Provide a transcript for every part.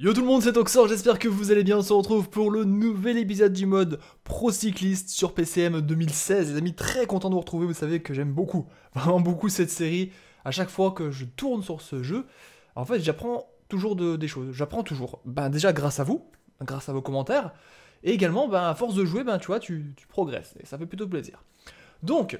Yo tout le monde, c'est Oxor, j'espère que vous allez bien, on se retrouve pour le nouvel épisode du mode Pro Cycliste sur PCM 2016. Les amis, très content de vous retrouver, vous savez que j'aime beaucoup, vraiment beaucoup cette série. À chaque fois que je tourne sur ce jeu, en fait j'apprends toujours de, des choses, j'apprends toujours. Ben déjà grâce à vous, grâce à vos commentaires, et également ben, à force de jouer, ben tu vois, tu, tu progresses, et ça fait plutôt plaisir. Donc,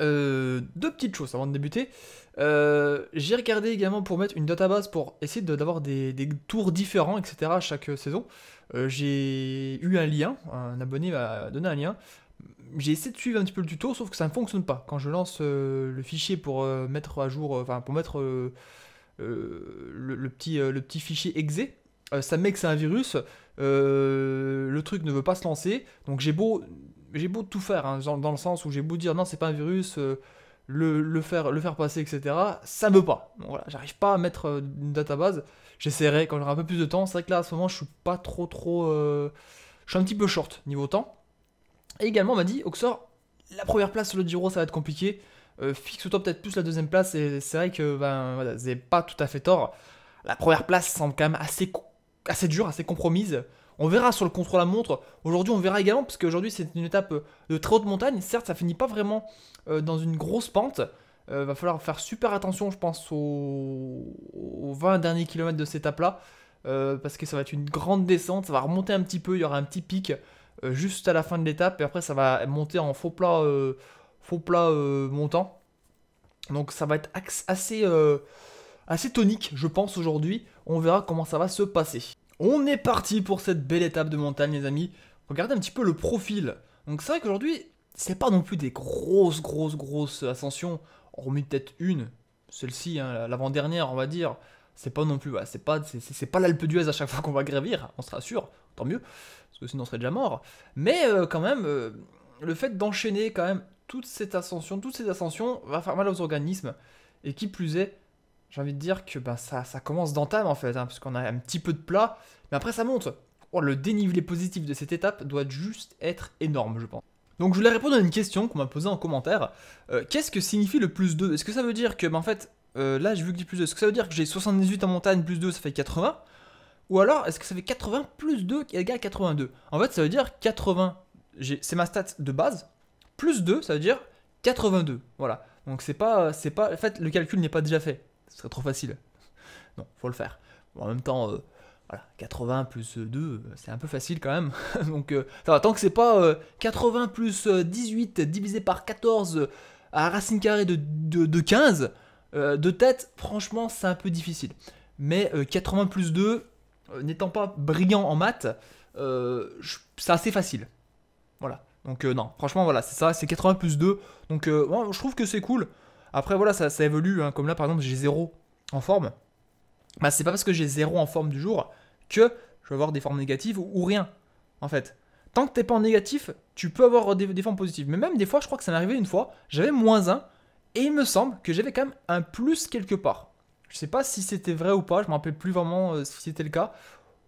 euh, deux petites choses avant de débuter. Euh, j'ai regardé également pour mettre une database pour essayer d'avoir des, tours différents, etc. chaque saison. Euh, j'ai eu un lien, un abonné m'a donné un lien. J'ai essayé de suivre un petit peu le tuto, sauf que ça ne fonctionne pas. Quand je lance le fichier pour mettre à jour, enfin pour mettre le, petit, le petit fichier exe, ça me met que c'est un virus, le truc ne veut pas se lancer. Donc j'ai beau j'ai beau tout faire, hein, dans, le sens où j'ai beau dire non, c'est pas un virus, euh, le, faire, le faire passer, etc., ça veut pas. voilà, j'arrive pas à mettre euh, une database. J'essaierai quand j'aurai un peu plus de temps. C'est vrai que là, à ce moment, je suis pas trop, trop. Euh, je suis un petit peu short niveau temps. Et également, on m'a dit, Oxor, la première place sur le Giro, ça va être compliqué. Fixe-toi peut-être plus la deuxième place. Et c'est vrai que ben, voilà, c'est pas tout à fait tort. La première place semble quand même assez, assez dure, assez compromise. On verra sur le contrôle la montre Aujourd'hui, on verra également, parce qu'aujourd'hui, c'est une étape euh, de très haute montagne. Certes, ça finit pas vraiment euh, dans une grosse pente. Euh, va falloir faire super attention, je pense, aux, 20 derniers kilomètres de cette étape-là. parce que ça va être une grande descente. Ça va remonter un petit peu. Il y aura un petit pic juste à la fin de l'étape. Et après, ça va monter en faux plat, faux plat montant. Donc, ça va être assez assez tonique, je pense, aujourd'hui. On verra comment ça va se passer. On est parti pour cette belle étape de montagne, les amis. Regardez un petit peu le profil. Donc c'est vrai qu'aujourd'hui, c'est pas non plus des grosses, grosses, grosses ascensions. On remet peut-être une, celle-ci, hein, l'avant-dernière, on va dire. C'est pas non plus, c'est pas, c'est, pas l'Alpe d'Huez à chaque fois qu'on va gravir, on se rassure, tant mieux, parce que sinon on serait déjà mort. Mais euh, quand même, euh, le fait d'enchaîner quand même toute cette ascension, toutes ces ascensions va faire mal aux organismes, et qui plus est, j'ai envie de dire que bah, ça, ça commence d'entame en fait, hein, parce qu'on a un petit peu de plat, mais après ça monte. Oh, le dénivelé positif de cette étape doit juste être énorme, je pense. Donc je voulais répondre à une question qu'on m'a posée en commentaire. Euh, qu'est-ce que signifie le plus 2 Est-ce que ça veut dire que, bah, en fait, euh, là j'ai vu que j'ai plus 2, est-ce que ça veut dire que j'ai 78 en montagne plus 2, ça fait 80 Ou alors, est-ce que ça fait 80 plus 2 qui égale 82 En fait, ça veut dire 80, c'est ma stat de base, plus 2, ça veut dire 82, voilà. Donc c'est pas, c'est pas, en fait, le calcul n'est pas déjà fait ce serait trop facile. Non, faut le faire. en même temps, euh, voilà, 80 plus 2, c'est un peu facile quand même. Donc euh, tant que c'est pas 80 euh, plus 18 divisé par 14 à racine carrée de, de, 15, de tête, franchement, c'est un peu difficile. Mais 80 plus 2, n'étant pas brillant en maths, c'est assez facile. Voilà. Donc non, franchement, voilà, c'est ça, c'est 80 plus 2. Donc je trouve que c'est cool. Après, voilà, ça, ça évolue. Hein. Comme là, par exemple, j'ai zéro en forme. Bah, c'est pas parce que j'ai zéro en forme du jour que je vais avoir des formes négatives ou, rien, en fait. Tant que t'es pas en négatif, tu peux avoir des, formes positives. Mais même des fois, je crois que ça m'est arrivé une fois, j'avais moins 1, et il me semble que j'avais quand même un plus quelque part. Je sais pas si c'était vrai ou pas, je me rappelle plus vraiment euh, si c'était le cas.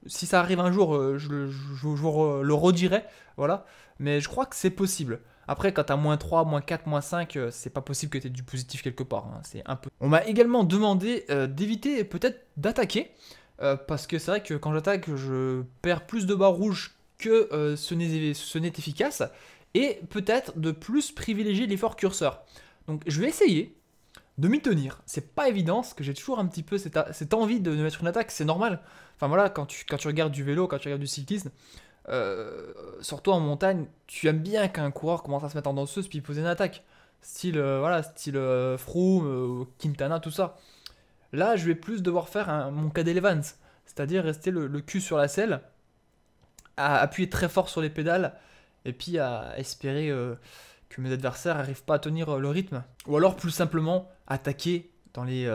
Si ça arrive un jour, euh, je, vous je, le redirai, voilà. Mais je crois que c'est possible. Après, quand t'as moins 3, moins 4, moins 5, euh, c'est pas possible que t'aies du positif quelque part. Hein. On m'a également demandé euh, d'éviter peut-être d'attaquer. Euh, parce que c'est vrai que quand j'attaque, je perds plus de barres rouges que ce n'est efficace. Et peut-être de plus privilégier l'effort curseur. Donc je vais essayer de m'y tenir. C'est pas évident, que j'ai toujours un petit peu cette, envie de, mettre une attaque, c'est normal. Enfin voilà, quand tu, quand tu regardes du vélo, quand tu regardes du cyclisme, euh, surtout en montagne, tu aimes bien qu'un coureur commence à se mettre en danseuse puis poser une attaque. Style, euh, voilà, style euh, Froome, Quintana, tout ça. Là, je vais plus devoir faire mon cas c'est-à-dire rester le, cul sur la selle, appuyer très fort sur les pédales, et puis à espérer que mes adversaires n'arrivent pas à tenir le rythme. Ou alors, plus simplement, attaquer dans les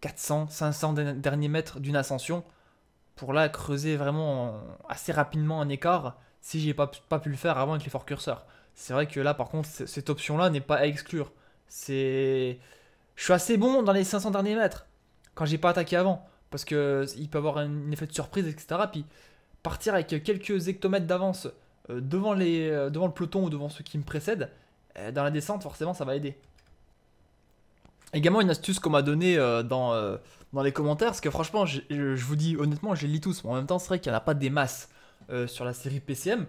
400, 500 derniers mètres d'une ascension, pour là creuser vraiment assez rapidement un écart si j'ai pas, pas pu le faire avant avec les curseurs C'est vrai que là par contre cette option là n'est pas à exclure. C'est je suis assez bon dans les 500 derniers mètres quand j'ai pas attaqué avant parce que il peut avoir un effet de surprise etc. Puis partir avec quelques hectomètres d'avance euh, devant les euh, devant le peloton ou devant ceux qui me précèdent eh, dans la descente forcément ça va aider. Également une astuce qu'on m'a donnée euh, dans dans les commentaires, parce que franchement, je, vous dis honnêtement, je les lis tous. Mais en même temps, c'est vrai qu'il n'y en a pas des masses euh, sur la série PCM,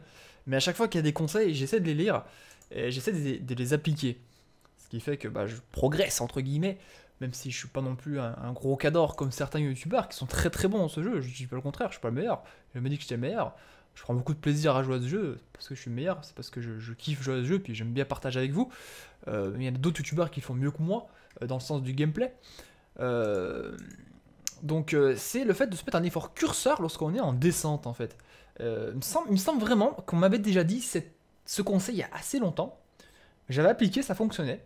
mais à chaque fois qu'il y a des conseils, j'essaie de les lire et j'essaie de, les appliquer. Ce qui fait que bah, je progresse, entre guillemets, même si je suis pas non plus un, gros cador comme certains youtubeurs qui sont très très bons dans ce jeu. Je dis pas le contraire, je suis pas le meilleur. Je me dis que j'étais le meilleur. Je prends beaucoup de plaisir à jouer à ce jeu parce que je suis meilleur, c'est parce que je, kiffe jouer à ce jeu, puis j'aime bien partager avec vous. Euh, il y a d'autres youtubeurs qui font mieux que moi euh, dans le sens du gameplay. Euh, donc euh, c'est le fait de se mettre un effort curseur lorsqu'on est en descente en fait. Euh, il, me semble, vraiment qu'on m'avait déjà dit ce conseil il y a assez longtemps. J'avais appliqué, ça fonctionnait.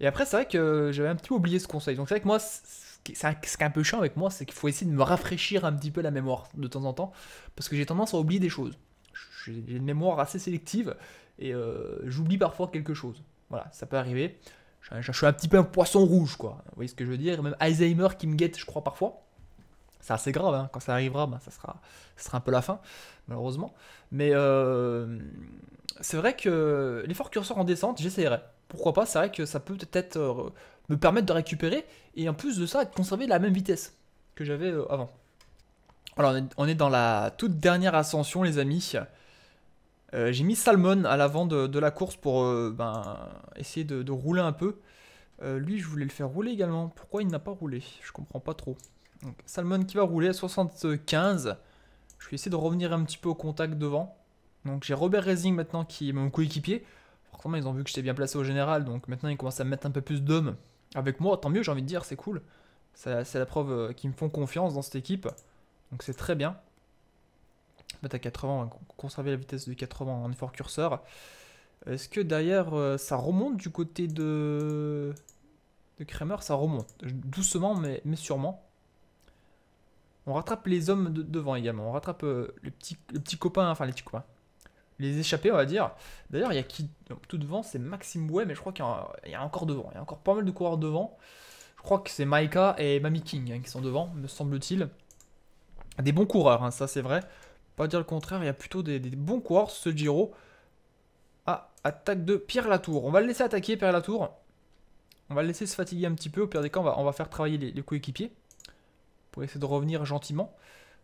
Et après, c'est vrai que j'avais un petit peu oublié ce conseil. Donc c'est vrai que moi, ce qui est un peu chiant avec moi, c'est qu'il faut essayer de me rafraîchir un petit peu la mémoire de temps en temps, parce que j'ai tendance à oublier des choses. J'ai une mémoire assez sélective et j'oublie parfois quelque chose. Voilà, ça peut arriver. Je, suis un petit peu un poisson rouge, quoi. Vous voyez ce que je veux dire Même Alzheimer qui me guette, je crois, parfois. C'est assez grave, hein. quand ça arrivera, ben, ça, sera, ça sera un peu la fin, malheureusement. Mais euh, c'est vrai que l'effort curseur en descente, j'essaierai. Pourquoi pas C'est vrai que ça peut peut-être euh, me permettre de récupérer et en plus de ça, de conserver la même vitesse que j'avais euh, avant. Alors, on est dans la toute dernière ascension, les amis. Euh, j'ai mis Salmon à l'avant de, la course pour euh, ben, essayer de, rouler un peu. Euh, lui, je voulais le faire rouler également. Pourquoi il n'a pas roulé Je comprends pas trop. Donc, Salmon qui va rouler à 75. Je vais essayer de revenir un petit peu au contact devant. Donc j'ai Robert Racing maintenant qui est mon coéquipier. Forcément, ils ont vu que j'étais bien placé au général. Donc maintenant, ils commencent à me mettre un peu plus d'hommes avec moi. Tant mieux, j'ai envie de dire, c'est cool. C'est la preuve qu'ils me font confiance dans cette équipe. Donc c'est très bien à 80, hein, conserver la vitesse de 80 en effort curseur. Est-ce que derrière, euh, ça remonte du côté de, de Kramer Ça remonte. Doucement, mais, mais sûrement. On rattrape les hommes devant également. On rattrape euh, les, petits, petits copains, enfin les petits copains. Les échappés, on va dire. D'ailleurs, il y a qui Tout devant, c'est Maxime Bouet, mais je crois qu'il y, a encore devant. Il y a encore pas mal de coureurs devant. Je crois que c'est Maika et Mami King hein, qui sont devant, me semble-t-il. Des bons coureurs, hein, ça c'est vrai va dire le contraire, il y a plutôt des, bons coureurs ce Giro. Ah, attaque de Pierre Latour. On va le laisser attaquer Pierre Latour. On va le laisser se fatiguer un petit peu. Au pire des cas, on va, faire travailler les, coéquipiers. Pour essayer de revenir gentiment.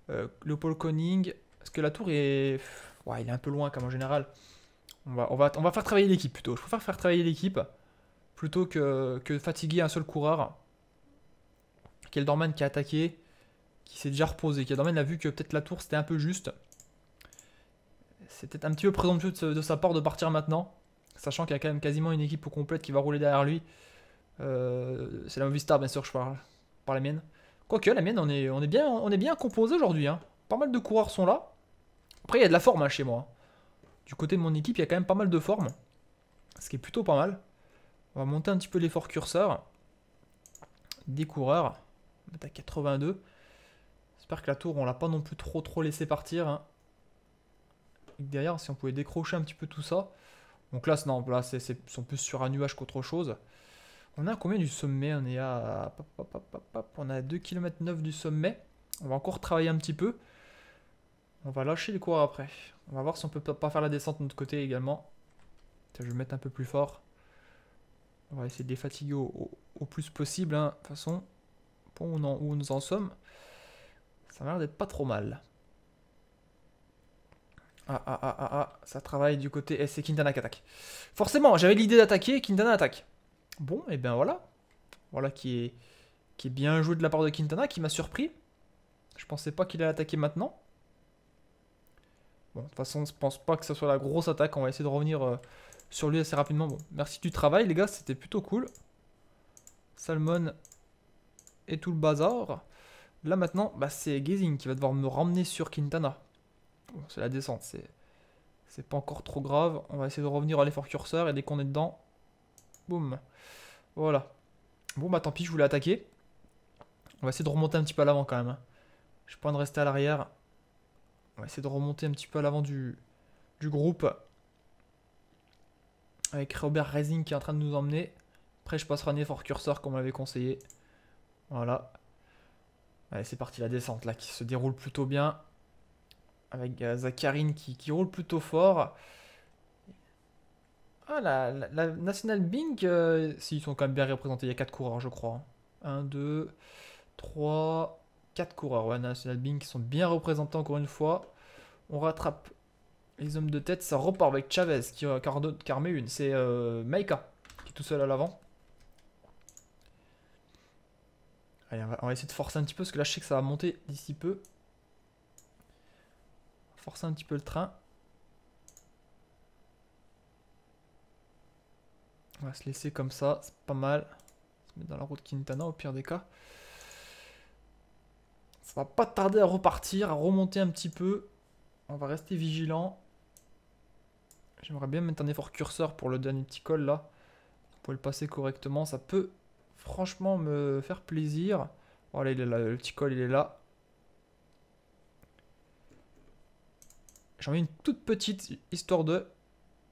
le Paul Conning. Parce que Tour est... Ouais, il est un peu loin comme en général. On va, faire travailler l'équipe plutôt. Je préfère faire travailler l'équipe plutôt que, que fatiguer un seul coureur. Keldorman qui a attaqué, qui s'est déjà reposé. Keldorman a vu que peut-être la tour c'était un peu juste c'était un petit peu présomptueux de, sa part de partir maintenant, sachant qu'il y a quand même quasiment une équipe complète qui va rouler derrière lui. Euh, c'est la Movistar, bien sûr, je parle, par la mienne. Quoique, la mienne, on est, on est bien, on est bien composé aujourd'hui. Hein. Pas mal de coureurs sont là. Après, il y a de la forme hein, chez moi. Hein. Du côté de mon équipe, il y a quand même pas mal de forme. Ce qui est plutôt pas mal. On va monter un petit peu l'effort curseur des coureurs. On est à 82. J'espère que la tour, on l'a pas non plus trop trop laissé partir derrière, si on pouvait décrocher un petit peu tout ça. Donc là, non, là, c'est, sont plus sur un nuage qu'autre chose. On a combien du sommet On est à. on a 2 km 9 du sommet. On va encore travailler un petit peu. On va lâcher le cours après. On va voir si on peut pas faire la descente de notre côté également. Je vais mettre un peu plus fort. On va essayer de les fatiguer au, plus possible. Hein. De toute façon, pour où, nous en sommes, ça m'a l'air d'être pas trop mal. Ah, ah, ah, ah, ah, ça travaille du côté c'est Quintana qui attaque. Forcément, j'avais l'idée d'attaquer, Quintana attaque. Bon, et eh bien voilà. Voilà qui est, qui est bien joué de la part de Quintana, qui m'a surpris. Je pensais pas qu'il allait attaquer maintenant. Bon, de toute façon, je pense pas que ce soit la grosse attaque. On va essayer de revenir euh, sur lui assez rapidement. Bon, merci du travail, les gars, c'était plutôt cool. Salmon et tout le bazar. Là maintenant, bah, c'est Gazing qui va devoir me ramener sur Quintana c'est la descente, c'est c'est pas encore trop grave. On va essayer de revenir à l'effort curseur et dès qu'on est dedans, boum. Voilà. Bon bah tant pis, je voulais attaquer. On va essayer de remonter un petit peu à l'avant quand même. Hein. Je suis de rester à l'arrière. On va essayer de remonter un petit peu à l'avant du, du groupe. Avec Robert Rezing qui est en train de nous emmener. Après je passerai un effort curseur comme on m'avait conseillé. Voilà. Allez c'est parti la descente là qui se déroule plutôt bien avec euh, Zacharine qui, roule plutôt fort. Ah, la, la, National Bing. Euh, s'ils sont quand même bien représentés, il y a 4 coureurs, je crois. 1, 2, 3, 4 coureurs. Ouais, National Bing, ils sont bien représentés encore une fois. On rattrape les hommes de tête. Ça repart avec Chavez qui, a euh, armé une. C'est Meika, qui est tout seul à l'avant. Allez, on va essayer de forcer un petit peu parce que là, je sais que ça va monter d'ici peu forcer un petit peu le train. On va se laisser comme ça, c'est pas mal. On se mettre dans la route Quintana au pire des cas. Ça va pas tarder à repartir, à remonter un petit peu. On va rester vigilant. J'aimerais bien mettre un effort curseur pour le dernier petit col là. Pour le passer correctement, ça peut franchement me faire plaisir. Voilà, il le petit col il est là. J'en mets une toute petite, histoire de...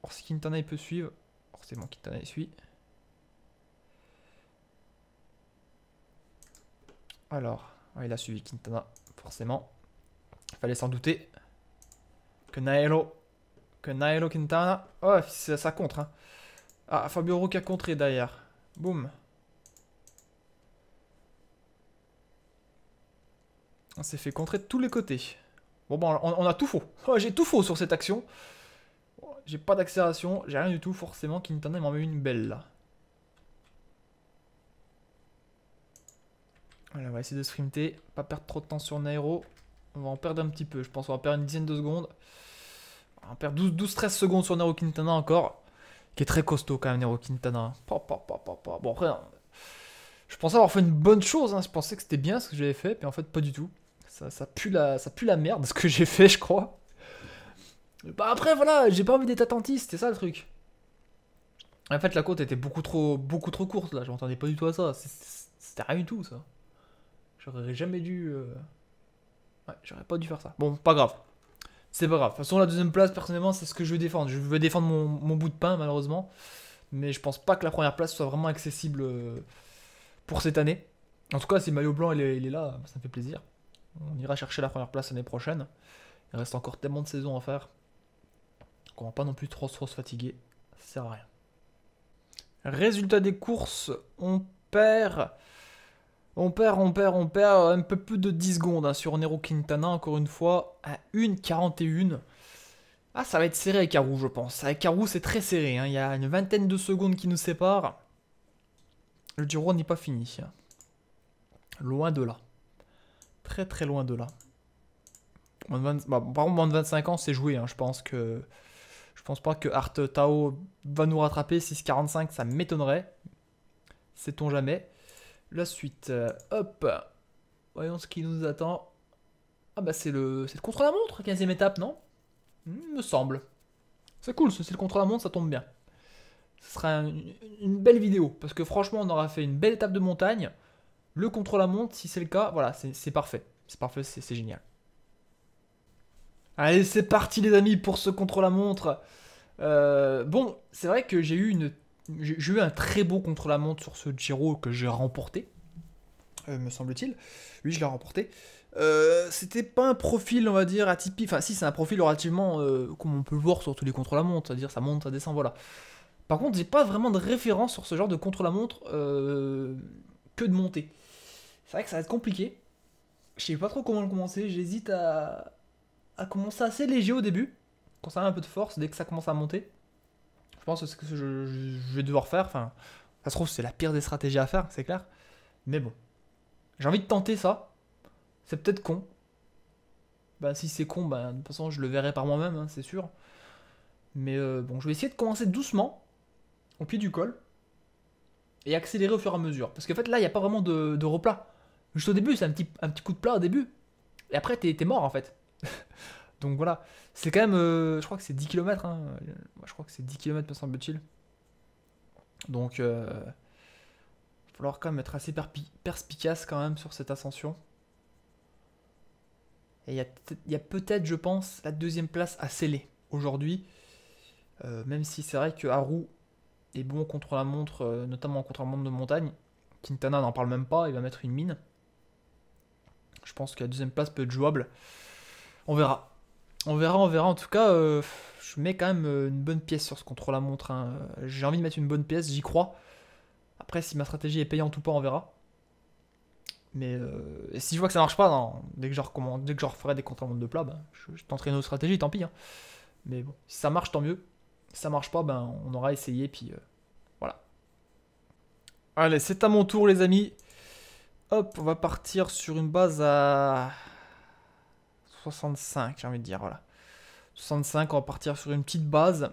Or si Quintana il peut suivre. Forcément Quintana il suit. Alors, il a suivi Quintana, forcément. Fallait s'en douter. Que Naelo. Que Naelo Quintana. Oh, ça, contre. Hein. Ah, Fabio Rook qui a contré d'ailleurs. Boum. On s'est fait contrer de tous les côtés. Bon, bon, on, a tout faux. j'ai tout faux sur cette action. J'ai pas d'accélération, j'ai rien du tout. Forcément, Quintana m'en met une belle là. on va essayer de sprinter, pas perdre trop de temps sur Nairo. On va en perdre un petit peu, je pense. qu'on va perdre une dizaine de secondes. On va perdre 12-13 secondes sur Nairo Kintana encore. Qui est très costaud quand même, Nairo Kintana. bon, après, je pensais avoir fait une bonne chose. Hein. Je pensais que c'était bien ce que j'avais fait, puis en fait, pas du tout ça, pue la, ça pue la merde ce que j'ai fait, je crois. Bah après, voilà, j'ai pas envie d'être attentiste, c'est ça le truc. En fait, la côte était beaucoup trop, beaucoup trop courte là, je m'entendais pas du tout à ça. C'était rien du tout ça. J'aurais jamais dû. Euh, ouais, j'aurais pas dû faire ça. Bon, pas grave. C'est pas grave. De toute façon, la deuxième place, personnellement, c'est ce que je veux défendre. Je veux défendre mon, bout de pain, malheureusement. Mais je pense pas que la première place soit vraiment accessible euh, pour cette année. En tout cas, si Maillot Blanc il est là, ça me fait plaisir. On ira chercher la première place l'année prochaine. Il reste encore tellement de saisons à faire qu'on va pas non plus trop, trop se fatiguer. Ça sert à rien. Résultat des courses, on perd. On perd, on perd, on perd un peu plus de 10 secondes hein, sur Nero Quintana, encore une fois, à 1,41. Ah, ça va être serré avec Arou, je pense. Avec eh, Carou, c'est très serré. Hein. Il y a une vingtaine de secondes qui nous séparent. Le Giro n'est pas fini. Loin de là très très loin de là. Bah, par contre, moins de 25 ans, c'est joué. Hein. Je pense que je pense pas que Art Tao va nous rattraper. 6,45, ça m'étonnerait. Sait-on jamais. La suite, euh, hop. Voyons ce qui nous attend. Ah bah c'est le, le contre-la-montre, 15ème étape, non hmm, Me semble. C'est cool, c'est le contre-la-montre, ça tombe bien. Ce sera une belle vidéo, parce que franchement, on aura fait une belle étape de montagne. Le contrôle à montre, si c'est le cas, voilà, c'est parfait. C'est parfait, c'est génial. Allez, c'est parti les amis pour ce contrôle à montre. Euh, bon, c'est vrai que j'ai eu une, eu un très beau contre la montre sur ce Giro que j'ai remporté, euh, me semble-t-il. Oui, je l'ai remporté. Euh, c'était pas un profil, on va dire, atypique. Enfin, si, c'est un profil relativement, comme on peut le voir sur tous les contre la montre, c'est-à-dire ça monte, ça descend, voilà. Par contre, j'ai pas vraiment de référence sur ce genre de contre la montre que de montée. C'est vrai que ça va être compliqué. Je sais pas trop comment le commencer. J'hésite à... commencer assez léger au début. Quand ça a un peu de force, dès que ça commence à monter. Je pense que c'est ce que je, vais devoir faire. Enfin, ça se trouve, c'est la pire des stratégies à faire, c'est clair. Mais bon. J'ai envie de tenter ça. C'est peut-être con. Bah si c'est con, ben, de toute façon, je le verrai par moi-même, hein, c'est sûr. Mais euh, bon, je vais essayer de commencer doucement, au pied du col, et accélérer au fur et à mesure. Parce qu'en fait, là, il n'y a pas vraiment de, de replat. Juste au début, c'est un petit, un petit coup de plat au début. Et après, t'es mort en fait. Donc voilà, c'est quand même, euh, je crois que c'est 10 km. Hein. Je crois que c'est 10 km, me semble-t-il. Donc, il euh, va falloir quand même être assez perspicace quand même sur cette ascension. Et il y a, peut-être, je pense, la deuxième place à sceller aujourd'hui. Euh, même si c'est vrai que Haru est bon contre la montre, notamment contre la montre de montagne. Quintana n'en parle même pas, il va mettre une mine. Je pense que la deuxième place peut être jouable. On verra. On verra, on verra. En tout cas, euh, je mets quand même euh, une bonne pièce sur ce contrôle la montre hein. J'ai envie de mettre une bonne pièce, j'y crois. Après, si ma stratégie est payante ou pas, on verra. Mais euh, si je vois que ça marche pas, dès que je recommande, dès que referai des contre-la-montre de plat, ben, je, t'entraîne tenterai une autre stratégie, tant pis. Hein. Mais bon, si ça marche, tant mieux. Si ça marche pas, ben, on aura essayé, puis voilà. Allez, c'est à mon tour, les amis. Hop, on va partir sur une base à 65, j'ai envie de dire, voilà. 65, on va partir sur une petite base.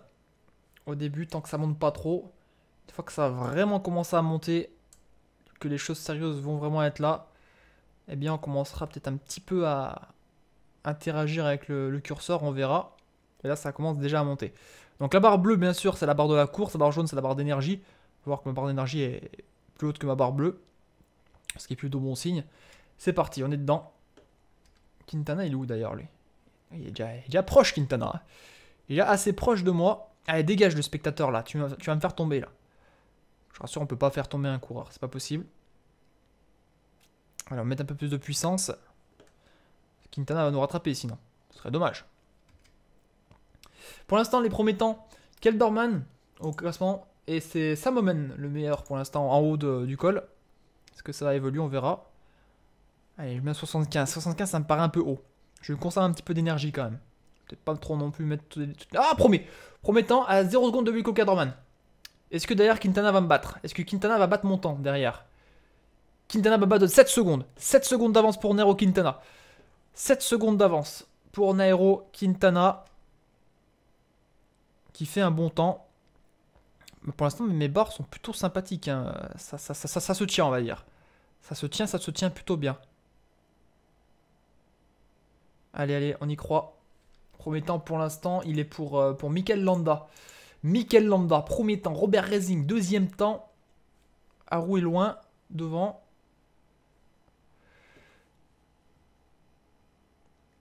Au début, tant que ça monte pas trop. Une fois que ça a vraiment commencé à monter, que les choses sérieuses vont vraiment être là, eh bien on commencera peut-être un petit peu à interagir avec le, curseur, on verra. Et là, ça commence déjà à monter. Donc la barre bleue, bien sûr, c'est la barre de la course. La barre jaune, c'est la barre d'énergie. va voir que ma barre d'énergie est plus haute que ma barre bleue. Ce qui est plutôt bon signe. C'est parti, on est dedans. Quintana, il est où d'ailleurs lui il est, déjà, proche, Quintana. Il est déjà assez proche de moi. Allez, dégage le spectateur là, tu, vas me faire tomber là. Je rassure, on ne peut pas faire tomber un coureur, c'est pas possible. Alors, mettre un peu plus de puissance. Quintana va nous rattraper sinon. Ce serait dommage. Pour l'instant, les premiers temps, Keldorman au classement. Et c'est Samomen le meilleur pour l'instant en haut du col. Est-ce que ça va évoluer On verra. Allez, je mets 75. 75, ça me paraît un peu haut. Je me conserve un petit peu d'énergie quand même. Peut-être pas trop non plus mettre... Tout... Ah, premier Promettant à 0 secondes de Wilco Caderman. Est-ce que d'ailleurs Quintana va me battre Est-ce que Quintana va battre mon temps derrière Quintana va battre 7 secondes. 7 secondes d'avance pour Nairo Quintana. 7 secondes d'avance pour Nairo Quintana. Qui fait un bon temps pour l'instant, mes bords sont plutôt sympathiques. Hein. Ça, ça, se tient, on va dire. Ça se tient, ça se tient plutôt bien. Allez, allez, on y croit. Premier temps pour l'instant, il est pour, euh, pour Mikel Landa. Mikel Landa, premier temps. Robert Racing, deuxième temps. Haru est loin, devant.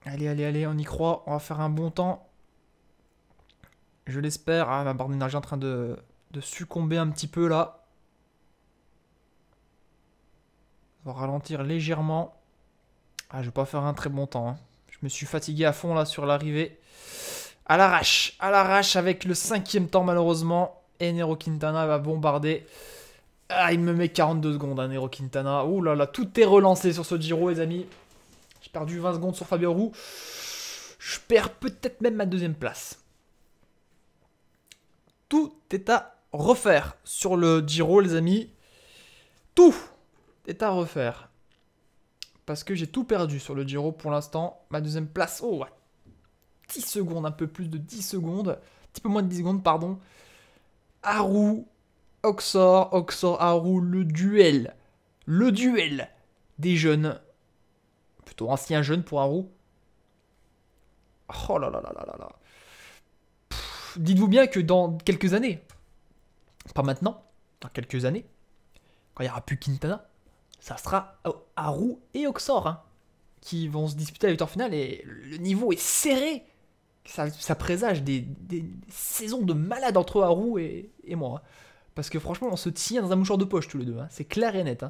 Allez, allez, allez, on y croit. On va faire un bon temps. Je l'espère. Ah, ma barre d'énergie en train de de succomber un petit peu là. On va ralentir légèrement. Ah, je vais pas faire un très bon temps. Hein. Je me suis fatigué à fond là sur l'arrivée. À l'arrache, à l'arrache avec le cinquième temps malheureusement. Et Nero Quintana va bombarder. Ah, il me met 42 secondes, hein, Nero Quintana. Ouh là là, tout est relancé sur ce Giro, les amis. J'ai perdu 20 secondes sur Fabio Roux. Je perds peut-être même ma deuxième place. Tout est à refaire sur le Giro, les amis. Tout est à refaire. Parce que j'ai tout perdu sur le Giro pour l'instant. Ma deuxième place, oh, 10 secondes, un peu plus de 10 secondes. Un petit peu moins de 10 secondes, pardon. Haru, Oxor, Oxor, Haru, le duel. Le duel des jeunes. Plutôt ancien jeune pour Haru. Oh là là là là là là. Dites-vous bien que dans quelques années, pas maintenant, dans quelques années, quand il n'y aura plus Quintana, ça sera Haru et Oxor hein, qui vont se disputer à la victoire finale et le niveau est serré. Ça, présage des, saisons de malade entre Haru et, moi. Hein. Parce que franchement, on se tient dans un mouchoir de poche tous les deux. Hein. C'est clair et net.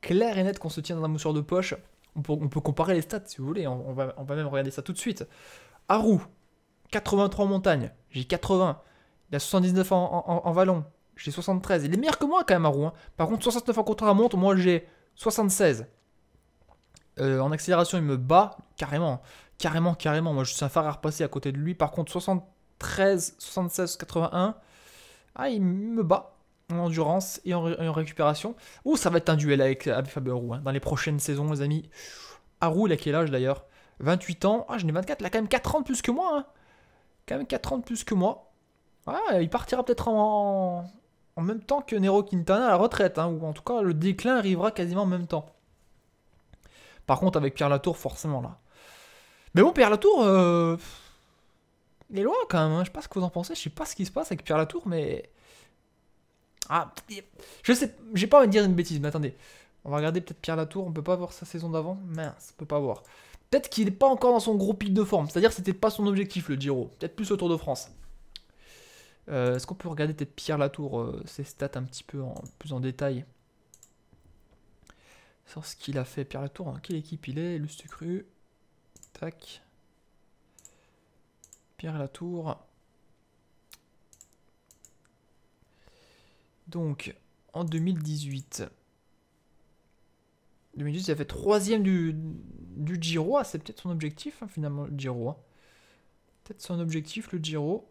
Clair et net qu'on se tient dans un mouchoir de poche. On peut, comparer les stats si vous voulez. On, va, on va même regarder ça tout de suite. Haru, 83 en montagne. J'ai 80. Il a 79 en, en vallon j'ai 73. Il est meilleur que moi quand même à roue. Hein. Par contre, 69 en contre à montre, moi j'ai 76. Euh, en accélération, il me bat carrément. Hein. Carrément, carrément. Moi, je suis un phare à repasser à côté de lui. Par contre, 73, 76, 81. Ah, il me bat en endurance et en, récupération. Ouh, ça va être un duel avec, avec hein, dans les prochaines saisons, les amis. Arou, il a quel âge d'ailleurs 28 ans. Ah, je n'ai 24. Il a quand même 4 ans de plus que moi. Quand même 4 ans de plus que moi. Ah, il partira peut-être en, en même temps que Nero Quintana à la retraite, hein, ou en tout cas le déclin arrivera quasiment en même temps. Par contre, avec Pierre Latour, forcément là. Mais bon, Pierre Latour, euh, il est loin quand même. Hein. Je sais pas ce que vous en pensez. Je sais pas ce qui se passe avec Pierre Latour, mais ah, je sais, j'ai pas envie de dire une bêtise, mais attendez. On va regarder peut-être Pierre Latour, on peut pas voir sa saison d'avant. Mince, on peut pas voir. Peut-être qu'il n'est pas encore dans son gros pic de forme, c'est-à-dire que c'était pas son objectif le Giro, peut-être plus le Tour de France. Euh, est-ce qu'on peut regarder peut-être Pierre Latour, euh, ses stats un petit peu en, plus en détail Sur ce qu'il a fait, Pierre Latour, tour hein. quelle équipe il est cru tac. Pierre Latour. Donc, en 2018, 2018, il a fait troisième du, du Giro. Ah, c'est peut-être son objectif, hein, finalement, le Giro. Hein. Peut-être son objectif, le Giro.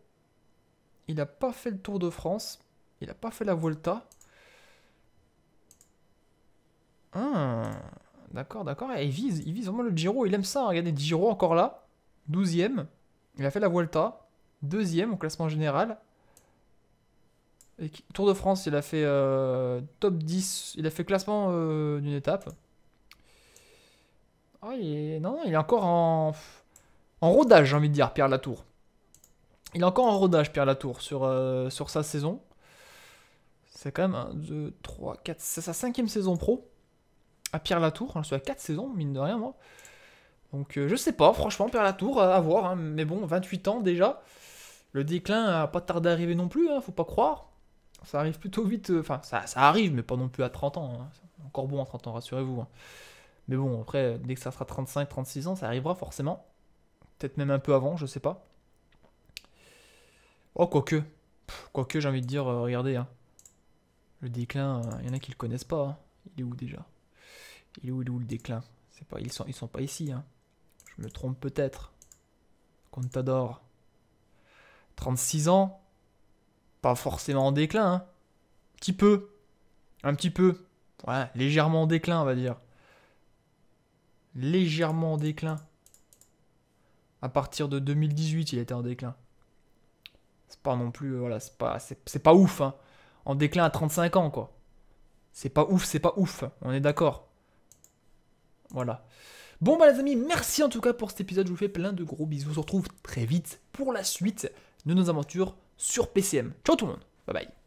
Il n'a pas fait le Tour de France. Il n'a pas fait la Volta. Ah, d'accord, d'accord. Il vise, il vise vraiment le Giro. Il aime ça. Hein. Regardez, Giro encore là. 12 Il a fait la Volta. Deuxième au classement général. Et Tour de France, il a fait euh, top 10. Il a fait classement euh, d'une étape. Oh, Non, il est encore en, en rodage, j'ai envie de dire, Pierre Latour. Il est encore en rodage, Pierre Latour, sur, euh, sur sa saison. C'est quand même 2, 3, 4. C'est sa cinquième saison pro à Pierre Latour. Je suis à 4 saisons, mine de rien, moi. Donc euh, je sais pas, franchement, Pierre Latour, euh, à voir. Hein. mais bon, 28 ans déjà. Le déclin a pas tardé à arriver non plus, hein, faut pas croire. Ça arrive plutôt vite. Enfin, ça, arrive, mais pas non plus à 30 ans. Hein. Encore bon à 30 ans, rassurez-vous. Mais bon, après, dès que ça sera 35, 36 ans, ça arrivera forcément. Peut-être même un peu avant, je sais pas. Oh, quoique. Quoique, j'ai envie de dire, euh, regardez. Hein. Le déclin, il euh, y en a qui le connaissent pas. Hein. Il est où déjà il est où, le déclin C'est pas, ils sont, ils sont pas ici. Hein. Je me trompe peut-être. Contador. 36 ans. Pas forcément en déclin. Hein. Petit peu. Un petit peu. légèrement en déclin, on va dire. Légèrement en déclin. À partir de 2018, il était en déclin. C'est pas non plus. Euh, voilà, c'est pas, c'est, pas ouf. Hein. En déclin à 35 ans, quoi. C'est pas ouf, c'est pas ouf. On est d'accord. Voilà. Bon, bah, les amis, merci en tout cas pour cet épisode. Je vous fais plein de gros bisous. On se retrouve très vite pour la suite de nos aventures sur PCM. Ciao tout le monde. Bye bye.